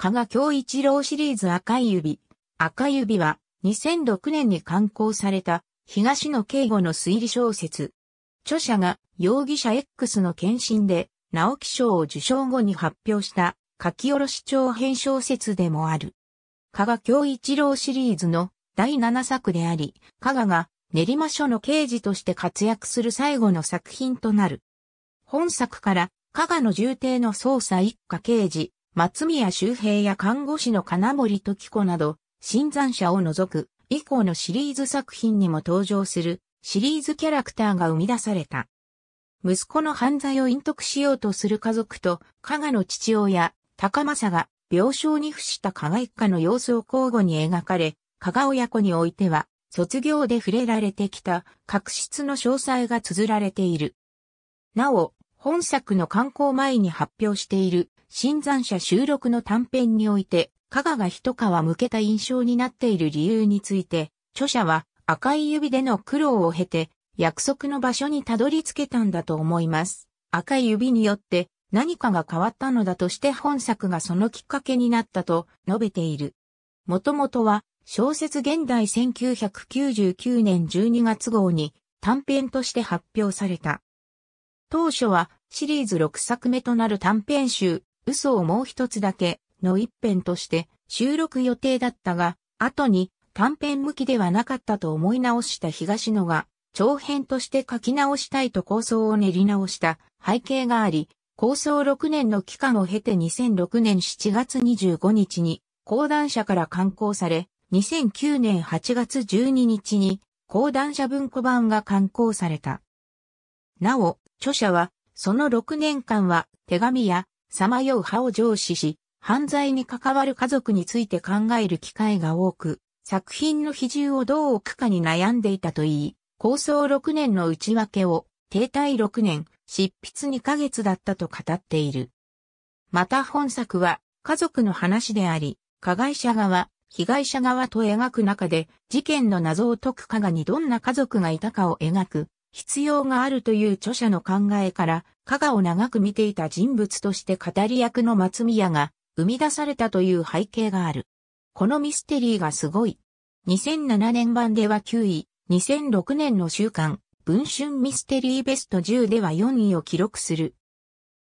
加賀京一郎シリーズ赤い指。赤い指は2006年に刊行された東野敬吾の推理小説。著者が容疑者 X の検診で直木賞を受賞後に発表した書き下ろし長編小説でもある。加賀京一郎シリーズの第7作であり、加賀が練馬署の刑事として活躍する最後の作品となる。本作から加賀の重帝の捜査一課刑事、松宮周平や看護師の金森時子など、新参者を除く以降のシリーズ作品にも登場するシリーズキャラクターが生み出された。息子の犯罪を隠匿しようとする家族と、加賀の父親、高政が病床に伏した加賀一家の様子を交互に描かれ、加賀親子においては、卒業で触れられてきた、確執の詳細が綴られている。なお、本作の刊行前に発表している、新山社収録の短編において、加賀が一皮向けた印象になっている理由について、著者は赤い指での苦労を経て、約束の場所にたどり着けたんだと思います。赤い指によって何かが変わったのだとして本作がそのきっかけになったと述べている。もともとは小説現代1999年12月号に短編として発表された。当初はシリーズ6作目となる短編集嘘をもう一つだけの一編として収録予定だったが、後に短編向きではなかったと思い直した東野が、長編として書き直したいと構想を練り直した背景があり、構想6年の期間を経て2006年7月25日に講談社から刊行され、2009年8月12日に講談社文庫版が刊行された。なお、著者は、その6年間は手紙やさまよう歯を上司し、犯罪に関わる家族について考える機会が多く、作品の比重をどう置くかに悩んでいたといい、構想6年の内訳を、停滞6年、執筆2ヶ月だったと語っている。また本作は、家族の話であり、加害者側、被害者側と描く中で、事件の謎を解く加賀にどんな家族がいたかを描く、必要があるという著者の考えから、加賀を長く見ていた人物として語り役の松宮が生み出されたという背景がある。このミステリーがすごい。2007年版では9位、2006年の週刊、文春ミステリーベスト10では4位を記録する。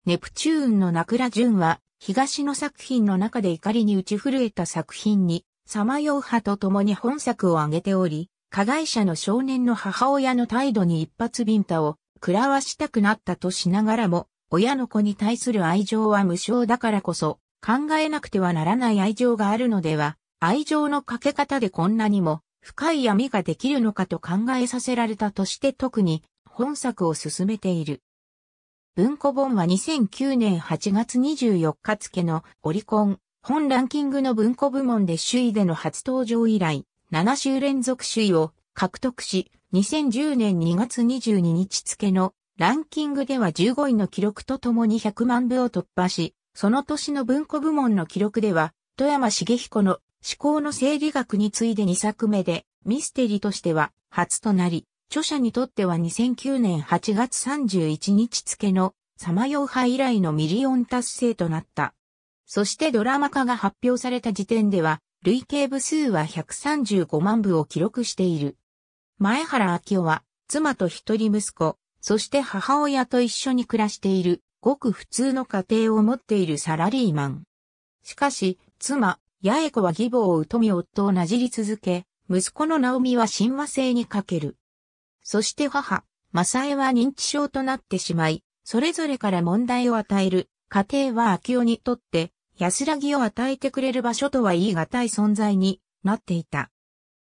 ネプチューンの名倉淳は、東の作品の中で怒りに打ち震えた作品に、さまよう派と共に本作を挙げており、加害者の少年の母親の態度に一発ビンタを食らわしたくなったとしながらも、親の子に対する愛情は無償だからこそ、考えなくてはならない愛情があるのでは、愛情のかけ方でこんなにも深い闇ができるのかと考えさせられたとして特に本作を進めている。文庫本は2009年8月24日付のオリコン本ランキングの文庫部門で首位での初登場以来、7週連続首位を獲得し、2010年2月22日付のランキングでは15位の記録とともに100万部を突破し、その年の文庫部門の記録では、富山茂彦の思考の生理学に次いで2作目で、ミステリとしては初となり、著者にとっては2009年8月31日付のサマヨーハ以来のミリオン達成となった。そしてドラマ化が発表された時点では、累計部数は135万部を記録している。前原明夫は、妻と一人息子、そして母親と一緒に暮らしている、ごく普通の家庭を持っているサラリーマン。しかし、妻、八重子は義母を疎み夫をなじり続け、息子の直美は親和性に欠ける。そして母、正江は認知症となってしまい、それぞれから問題を与える、家庭は明夫にとって安らぎを与えてくれる場所とは言い難い存在になっていた。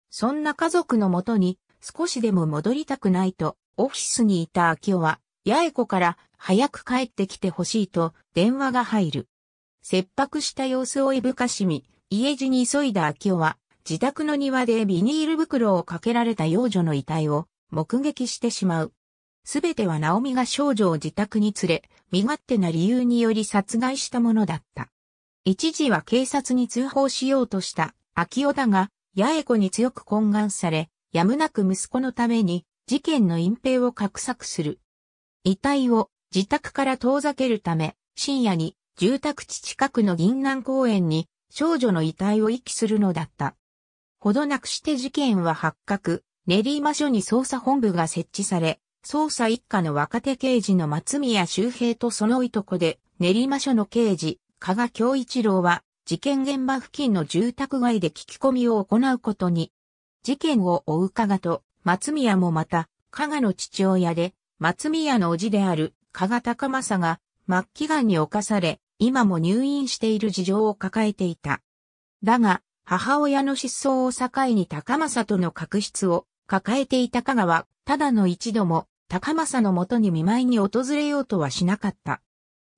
そんな家族のもとに少しでも戻りたくないと、オフィスにいた秋夫は、八重子から早く帰ってきてほしいと電話が入る。切迫した様子をいぶかしみ、家路に急いだ秋夫は、自宅の庭でビニール袋をかけられた幼女の遺体を目撃してしまう。すべてはナオミが少女を自宅に連れ、身勝手な理由により殺害したものだった。一時は警察に通報しようとした秋夫だが、八重子に強く懇願され、やむなく息子のために事件の隠蔽を画策する。遺体を自宅から遠ざけるため、深夜に住宅地近くの銀南公園に少女の遺体を遺棄するのだった。ほどなくして事件は発覚、練馬署に捜査本部が設置され、捜査一課の若手刑事の松宮周平とそのいとこで、練馬署の刑事、加賀京一郎は、事件現場付近の住宅街で聞き込みを行うことに、事件を追う加賀と松宮もまた、加賀の父親で、松宮の叔父である加賀高政が末期癌に侵され、今も入院している事情を抱えていた。だが、母親の失踪を境に高政との確執を抱えていた加賀は、ただの一度も高政のもとに見舞いに訪れようとはしなかった。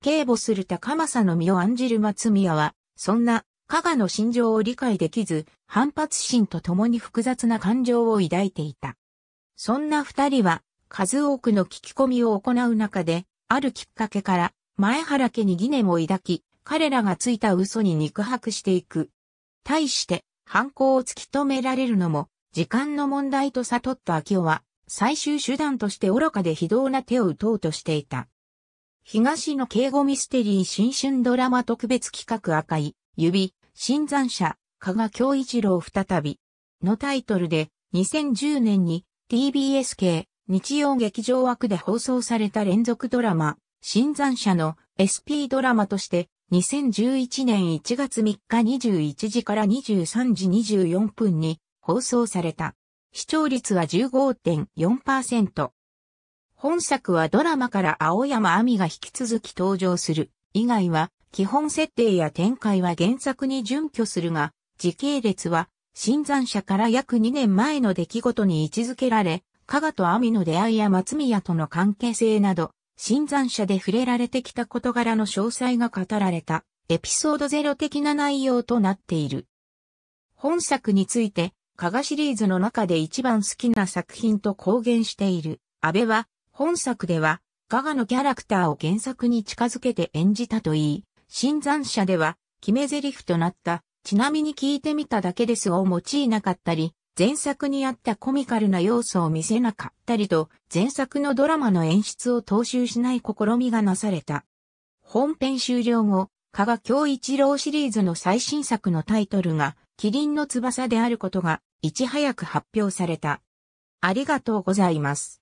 警護する高政の身を案じる松宮は、そんな、加賀の心情を理解できず、反発心と共に複雑な感情を抱いていた。そんな二人は、数多くの聞き込みを行う中で、あるきっかけから、前原家に疑念を抱き、彼らがついた嘘に肉薄していく。対して、犯行を突き止められるのも、時間の問題と悟った秋夫は、最終手段として愚かで非道な手を打とうとしていた。東野敬語ミステリー新春ドラマ特別企画赤い、指、新山者、加賀京一郎再び、のタイトルで、2010年に TBS 系日曜劇場枠で放送された連続ドラマ、新山者の SP ドラマとして、2011年1月3日21時から23時24分に放送された。視聴率は15.4%。本作はドラマから青山亜美が引き続き登場する。以外は、基本設定や展開は原作に準拠するが、時系列は、新山社から約2年前の出来事に位置づけられ、加賀と亜美の出会いや松宮との関係性など、新山社で触れられてきた事柄の詳細が語られた、エピソードゼロ的な内容となっている。本作について、加賀シリーズの中で一番好きな作品と公言している、安倍は、本作では、ガガのキャラクターを原作に近づけて演じたといい、新参者では、決め台詞となった、ちなみに聞いてみただけですを用いなかったり、前作にあったコミカルな要素を見せなかったりと、前作のドラマの演出を踏襲しない試みがなされた。本編終了後、加賀京一郎シリーズの最新作のタイトルが、キリンの翼であることが、いち早く発表された。ありがとうございます。